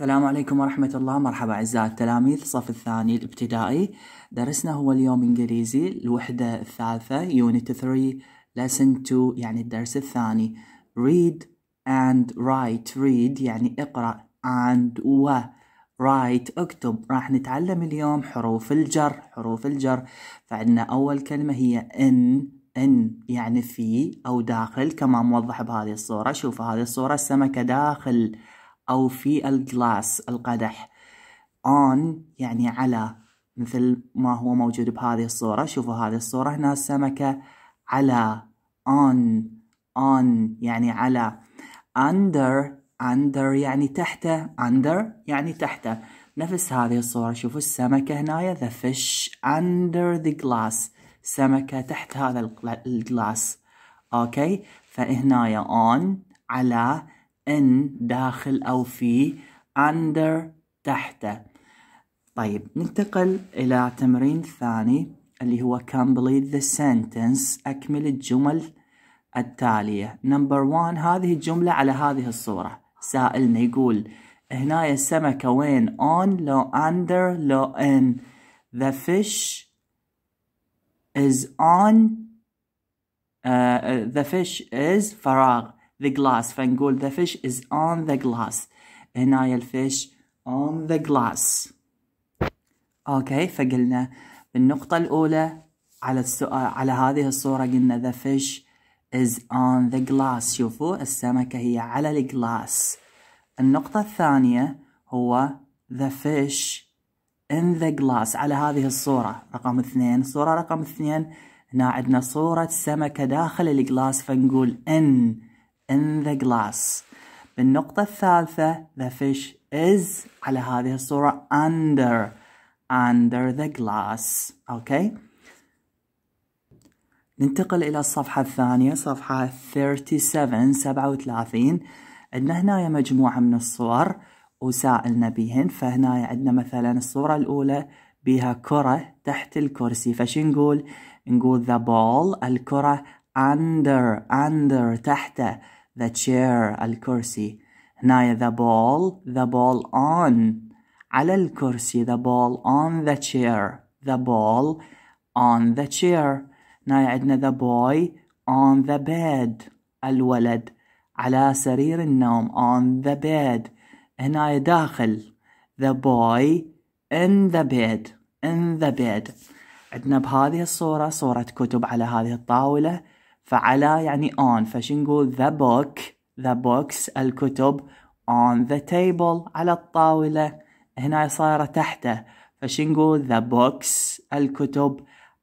السلام عليكم ورحمة الله مرحبا أعزائي التلاميذ الصف الثاني الابتدائي درسنا هو اليوم إنجليزي الوحدة الثالثة يونت 3 lesson 2 يعني الدرس الثاني read and write read يعني اقرأ and و write اكتب راح نتعلم اليوم حروف الجر حروف الجر فعندنا أول كلمة هي in ان يعني في أو داخل كما موضح بهذه الصورة شوفوا هذه الصورة السمكة داخل أو في الجلاس القدح on يعني على مثل ما هو موجود بهذه الصورة شوفوا هذه الصورة هنا السمكة على on on يعني على under under يعني تحته under يعني تحته نفس هذه الصورة شوفوا السمكة هنا the fish under the glass سمكة تحت هذا الجلاس اوكي فهنا on على in داخل أو في under تحت طيب ننتقل إلى تمرين ثاني اللي هو complete the sentence أكمل الجمل التالية نمبر one هذه الجملة على هذه الصورة سائلنا يقول هنا السمكة وين on لو under لو in the fish is on uh, the fish is فراغ the glass فنقول the fish is on the glass هنا الفيش on the glass اوكي فقلنا بالنقطة الأولى على السؤال على هذه الصورة قلنا the fish is on the glass شوفوا السمكة هي على الجلاس النقطة الثانية هو the fish in the glass على هذه الصورة رقم اثنين الصورة رقم اثنين هنا عندنا صورة سمكة داخل الجلاس فنقول in in the glass بالنقطة الثالثة the fish is على هذه الصورة under under the glass أوكي okay. ننتقل إلى الصفحة الثانية صفحة 37 37 عندنا هنا مجموعة من الصور وسائلنا بيهن فهنا عندنا مثلا الصورة الأولى بها كرة تحت الكرسي فش نقول نقول the ball الكرة under under تحته the chair الكرسي هنا the ball the ball on على الكرسي the ball on the chair the ball on the chair هنا عندنا the boy on the bed الولد على سرير النوم on the bed هنا داخل the boy in the bed in the bed عندنا بهذه الصورة صورة كتب على هذه الطاولة فعلى يعني on فشنقول the book the books الكتب on the table على الطاولة هنا صايرة تحته فشنقول the books الكتب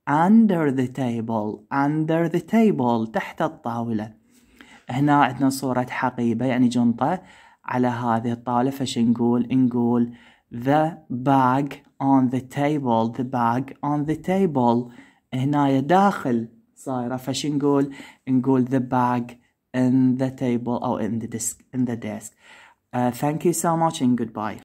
under the table under the table تحت الطاولة هنا عندنا صورة حقيبة يعني جنطة على هذه الطاولة فشنقول نقول the bag on the table the bag on the table هنا داخل صايره فش نقول نقول the bag in the table or in the desk in the desk uh, thank you so much and goodbye